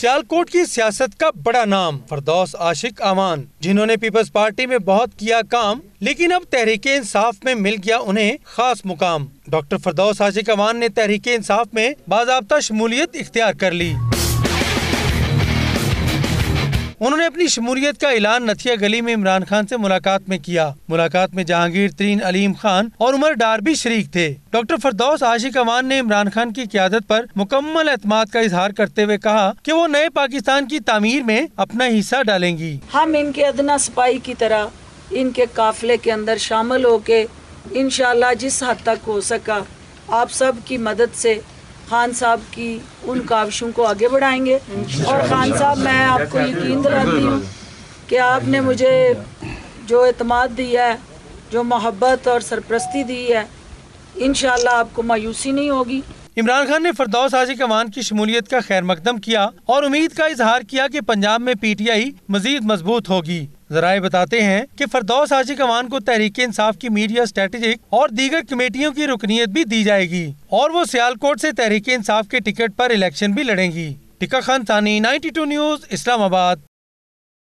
सियालकोट की सियासत का बड़ा नाम फरदौस आशिक अवान जिन्होंने पीपल्स पार्टी में बहुत किया काम लेकिन अब तहरीक इंसाफ में मिल गया उन्हें खास मुकाम डॉक्टर फरदौस आशिक अवान ने तहरीक इंसाफ में बाबा शमूलियत इख्तियार कर ली उन्होंने अपनी शमूलियत का ऐलान नथिया गली में इमरान खान से मुलाकात में किया मुलाकात में जहांगीर तरीन अलीम खान और उमर डार भी शरीक थे डॉक्टर फरदौस आशिक अमान ने इमरान खान की क्यादत पर मुकम्मल एतमाद का इजहार करते हुए कहा कि वो नए पाकिस्तान की तमीर में अपना हिस्सा डालेंगी हम इनके अदना सिपाही की तरह इनके काफिले के अंदर शामिल हो के इन जिस हद तक हो सका आप सब की मदद से खान साहब की उन काविशों को आगे बढ़ाएंगे और खान साहब मैं आपको यकीन दिलाती हूँ कि आपने मुझे जो अतमाद दिया है जो मोहब्बत और सरप्रस्ती दी है इन आपको मायूसी नहीं होगी इमरान खान ने फरदौस हाजी कमान की शमूलियत का खैर मकदम किया और उम्मीद का इजहार किया कि पंजाब में पीटीआई मजीद मजबूत होगी जराये बताते हैं कि फरदौस आजी कमान को तहरीक इंसाफ की मीडिया स्ट्रेटेजिक और दीगर कमेटियों की रुकनीत भी दी जाएगी और वो सियालकोट से तहरीक इंसाफ के टिकट पर इलेक्शन भी लड़ेंगी टिका खान थानी टू न्यूज इस्लामाबाद